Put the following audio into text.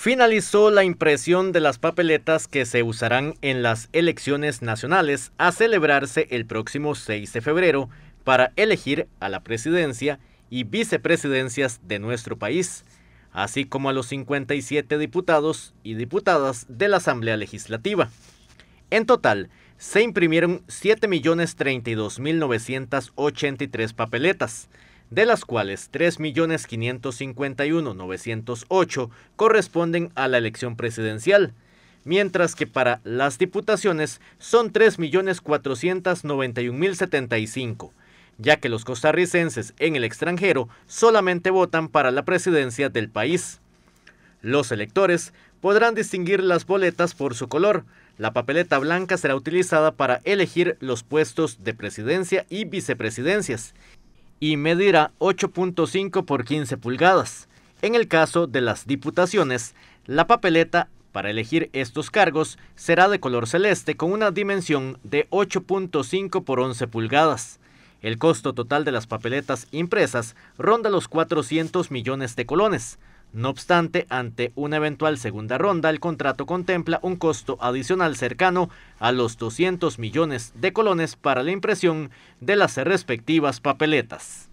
finalizó la impresión de las papeletas que se usarán en las elecciones nacionales a celebrarse el próximo 6 de febrero para elegir a la presidencia y vicepresidencias de nuestro país, así como a los 57 diputados y diputadas de la Asamblea Legislativa. En total, se imprimieron 7.032.983 papeletas, de las cuales 3.551.908 corresponden a la elección presidencial, mientras que para las diputaciones son 3.491.075 ya que los costarricenses en el extranjero solamente votan para la presidencia del país. Los electores podrán distinguir las boletas por su color. La papeleta blanca será utilizada para elegir los puestos de presidencia y vicepresidencias, y medirá 8.5 por 15 pulgadas. En el caso de las diputaciones, la papeleta para elegir estos cargos será de color celeste con una dimensión de 8.5 por 11 pulgadas. El costo total de las papeletas impresas ronda los 400 millones de colones, no obstante, ante una eventual segunda ronda, el contrato contempla un costo adicional cercano a los 200 millones de colones para la impresión de las respectivas papeletas.